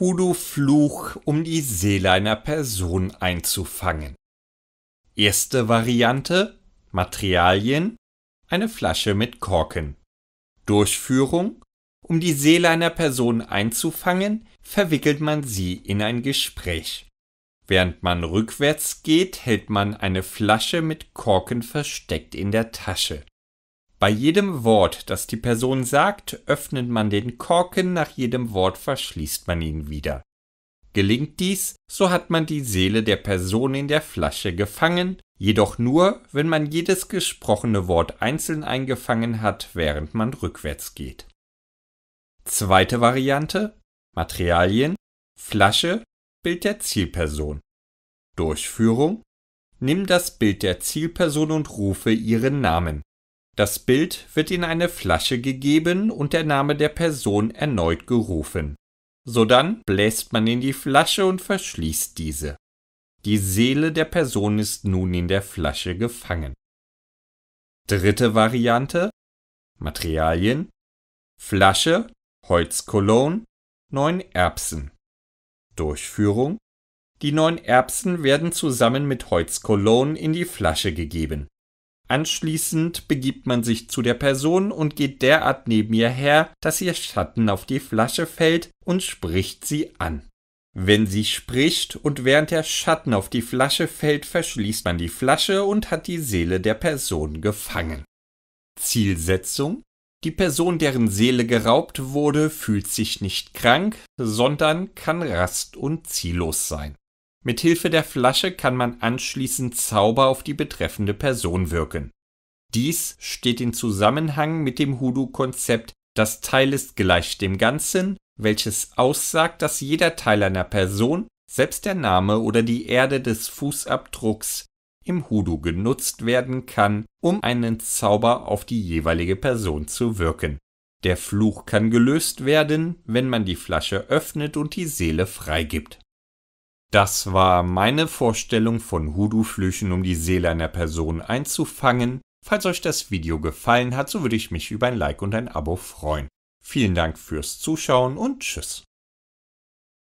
Hulu-Fluch, um die Seele einer Person einzufangen. Erste Variante Materialien eine Flasche mit Korken. Durchführung um die Seele einer Person einzufangen, verwickelt man sie in ein Gespräch. Während man rückwärts geht, hält man eine Flasche mit Korken versteckt in der Tasche bei jedem Wort, das die Person sagt, öffnet man den Korken, nach jedem Wort verschließt man ihn wieder. Gelingt dies, so hat man die Seele der Person in der Flasche gefangen, jedoch nur, wenn man jedes gesprochene Wort einzeln eingefangen hat, während man rückwärts geht. Zweite Variante Materialien Flasche Bild der Zielperson Durchführung Nimm das Bild der Zielperson und rufe ihren Namen. Das Bild wird in eine Flasche gegeben und der Name der Person erneut gerufen. Sodann bläst man in die Flasche und verschließt diese. Die Seele der Person ist nun in der Flasche gefangen. Dritte Variante Materialien Flasche, Holzkolon, neun Erbsen. Durchführung Die neun Erbsen werden zusammen mit Holzkolonnen in die Flasche gegeben. Anschließend begibt man sich zu der Person und geht derart neben ihr her, dass ihr Schatten auf die Flasche fällt und spricht sie an. Wenn sie spricht und während der Schatten auf die Flasche fällt, verschließt man die Flasche und hat die Seele der Person gefangen. Zielsetzung die Person, deren Seele geraubt wurde, fühlt sich nicht krank, sondern kann rast und ziellos sein. Mithilfe der Flasche kann man anschließend Zauber auf die betreffende Person wirken. Dies steht in Zusammenhang mit dem Hoodoo-Konzept Das Teil ist gleich dem Ganzen, welches aussagt, dass jeder Teil einer Person, selbst der Name oder die Erde des Fußabdrucks, im Hoodoo genutzt werden kann, um einen Zauber auf die jeweilige Person zu wirken. Der Fluch kann gelöst werden, wenn man die Flasche öffnet und die Seele freigibt das war meine Vorstellung von Hoodoo-Flüchen, um die Seele einer Person einzufangen. Falls euch das Video gefallen hat, so würde ich mich über ein Like und ein Abo freuen. Vielen Dank fürs Zuschauen und Tschüss.